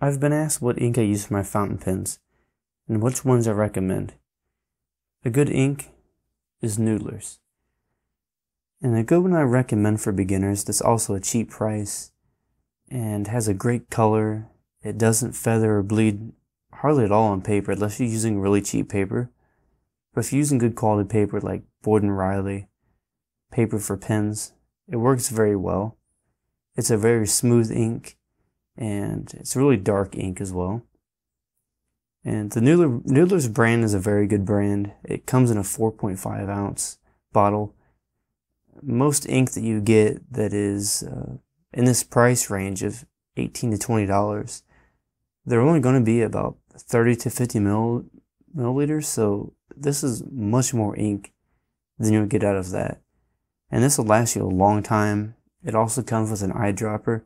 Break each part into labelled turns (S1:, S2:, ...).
S1: I've been asked what ink I use for my fountain pens and which ones I recommend. A good ink is Noodler's. And a good one I recommend for beginners that's also a cheap price and has a great color. It doesn't feather or bleed hardly at all on paper unless you're using really cheap paper. But if you're using good quality paper like Borden Riley, paper for pens, it works very well. It's a very smooth ink and it's really dark ink as well. And the Noodler, Noodler's brand is a very good brand. It comes in a 4.5 ounce bottle. Most ink that you get that is uh, in this price range of 18 to 20 dollars, they're only going to be about 30 to 50 mil, milliliters. So this is much more ink than you'll get out of that. And this will last you a long time. It also comes with an eyedropper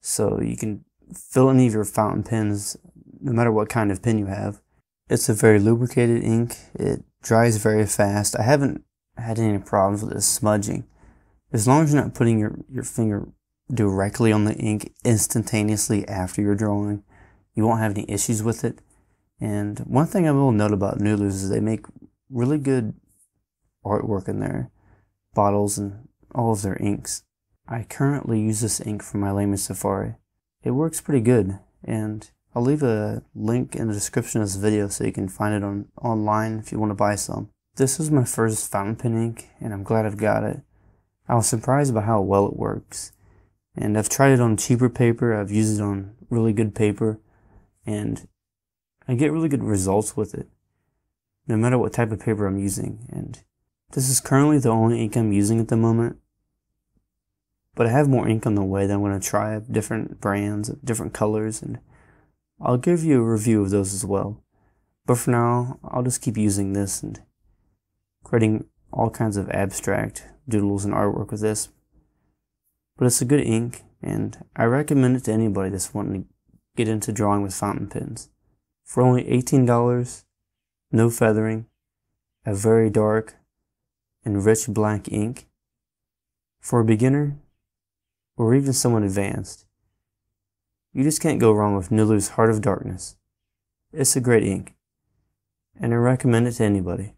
S1: so you can fill any of your fountain pens, no matter what kind of pen you have. It's a very lubricated ink. It dries very fast. I haven't had any problems with it smudging. As long as you're not putting your, your finger directly on the ink instantaneously after you're drawing, you won't have any issues with it. And one thing I will note about Nulu's is they make really good artwork in their bottles and all of their inks. I currently use this ink for my Lamy Safari. It works pretty good, and I'll leave a link in the description of this video so you can find it on online if you want to buy some. This is my first fountain pen ink, and I'm glad I've got it. I was surprised by how well it works, and I've tried it on cheaper paper, I've used it on really good paper, and I get really good results with it, no matter what type of paper I'm using, and this is currently the only ink I'm using at the moment, but I have more ink on the way that I'm going to try different brands, different colors, and I'll give you a review of those as well. But for now, I'll just keep using this and creating all kinds of abstract doodles and artwork with this. But it's a good ink, and I recommend it to anybody that's wanting to get into drawing with fountain pens. For only $18, no feathering, a very dark and rich black ink. For a beginner, or even someone advanced. You just can't go wrong with Nulu's Heart of Darkness. It's a great ink, and I recommend it to anybody.